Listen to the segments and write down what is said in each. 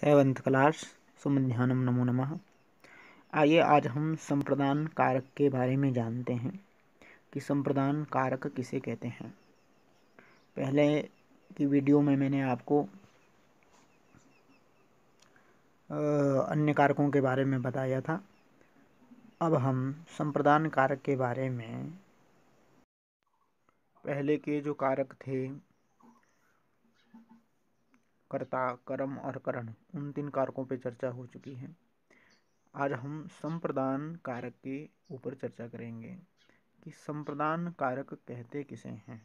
seventh class सुमध्यानम नमो नम आइए आज हम संप्रदान कारक के बारे में जानते हैं कि संप्रदान कारक किसे कहते हैं पहले की वीडियो में मैंने आपको अन्य कारकों के बारे में बताया था अब हम संप्रदान कारक के बारे में पहले के जो कारक थे कर्ता कर्म और करण उन तीन कारकों पर चर्चा हो चुकी है आज हम संप्रदान कारक के ऊपर चर्चा करेंगे कि संप्रदान कारक कहते किसे हैं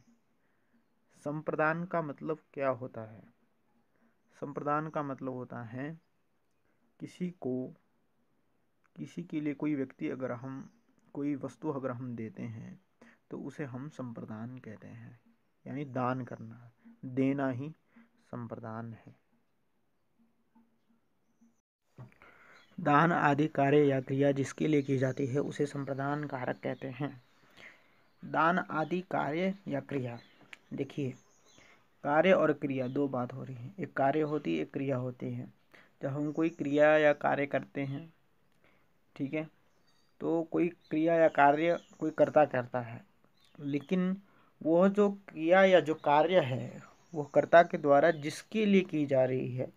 संप्रदान का मतलब क्या होता है संप्रदान का मतलब होता है किसी को किसी के लिए कोई व्यक्ति अगर हम कोई वस्तु अगर हम देते हैं तो उसे हम संप्रदान कहते हैं यानी दान करना देना ही संप्रदान है दान आदि कार्य या क्रिया जिसके लिए की जाती है उसे संप्रदान कारक कहते हैं दान आदि कार्य या क्रिया देखिए कार्य और क्रिया दो बात हो रही है एक कार्य होती है एक क्रिया होती है जब हम कोई क्रिया या कार्य करते हैं ठीक है तो कोई क्रिया या कार्य कोई कर्ता करता है लेकिन वह जो क्रिया या जो कार्य है वह कर्ता के द्वारा जिसके लिए की जा रही है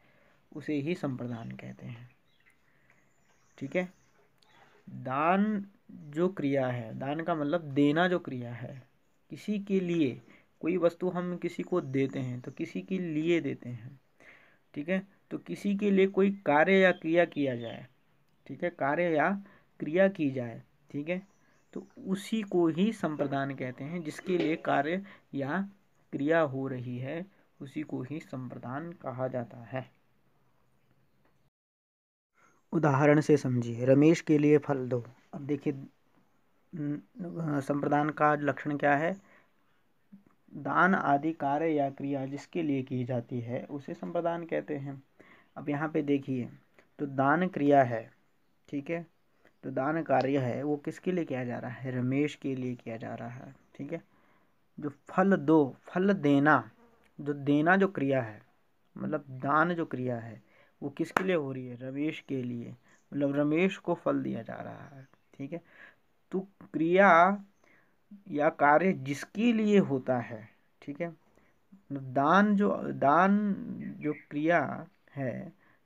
उसे ही संप्रदान कहते हैं ठीक है दान जो क्रिया है दान का मतलब देना जो क्रिया है किसी के लिए कोई वस्तु हम किसी को देते हैं तो किसी के लिए देते हैं ठीक है तो किसी के लिए कोई कार्य या क्रिया किया जाए ठीक है कार्य या क्रिया की जाए ठीक है तो उसी को ही संप्रदान कहते हैं जिसके लिए कार्य या क्रिया हो रही है उसी को ही संप्रदान कहा जाता है उदाहरण से समझिए रमेश के लिए फल दो अब देखिए संप्रदान का लक्षण क्या है दान आदि कार्य या क्रिया जिसके लिए की जाती है उसे संप्रदान कहते हैं अब यहाँ पे देखिए तो दान क्रिया है ठीक है तो दान कार्य है वो किसके लिए किया जा रहा है रमेश के लिए किया जा रहा है ठीक है जो फल दो फल देना जो देना जो क्रिया है मतलब दान जो क्रिया है वो किसके लिए हो रही है रमेश के लिए मतलब रमेश को फल दिया जा रहा है ठीक है तो क्रिया या कार्य जिसके लिए होता है ठीक है मतलब दान जो दान जो क्रिया है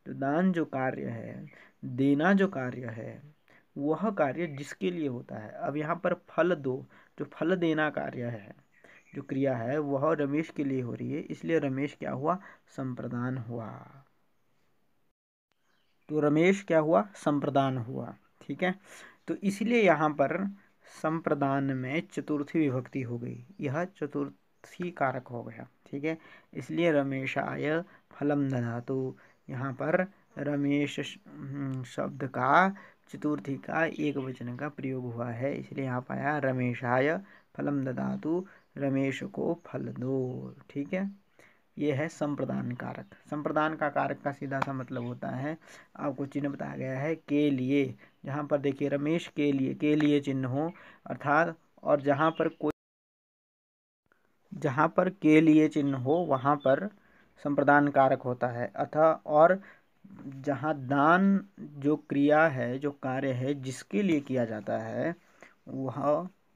जो दान जो कार्य है देना जो कार्य है वह कार्य जिसके लिए होता है अब यहाँ पर फल दो जो फल देना कार्य है जो क्रिया है वह रमेश के लिए हो रही है इसलिए रमेश क्या हुआ संप्रदान हुआ तो रमेश क्या हुआ संप्रदान हुआ ठीक है तो इसलिए यहाँ पर संप्रदान में चतुर्थी विभक्ति हो गई यह चतुर्थी कारक हो गया ठीक है इसलिए रमेश आय फलम दधा तो यहाँ पर रमेश हम्म, शब्द का चतुर्थी का एक वचन का प्रयोग हुआ है इसलिए यहाँ पाया रमेशाय फलम ददातु रमेश को फल दो ठीक है ये है संप्रदान कारक संप्रदान का कारक का सीधा सा मतलब होता है आपको चिन्ह बताया गया है के लिए जहाँ पर देखिए रमेश के लिए के लिए चिन्ह हो अर्थात और जहाँ पर कोई जहाँ पर के लिए चिन्ह हो वहाँ पर संप्रदान कारक होता है अतः और जहाँ दान जो क्रिया है जो कार्य है जिसके लिए किया जाता है वह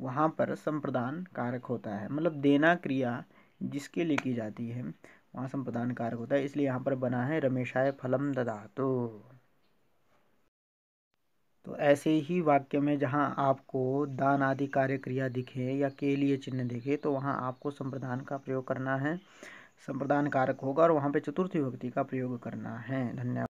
वहाँ पर संप्रदान कारक होता है मतलब देना क्रिया जिसके लिए की जाती है वहाँ संप्रदान कारक होता है इसलिए यहाँ पर बना है रमेशाय फलम ददा तो तो ऐसे ही वाक्य में जहाँ आपको दान आदि कार्य क्रिया दिखे या के लिए चिन्ह दिखे तो वहाँ आपको संप्रदान का प्रयोग करना है संप्रदान कारक होगा और वहाँ पे चतुर्थी विभक्ति का प्रयोग करना है धन्यवाद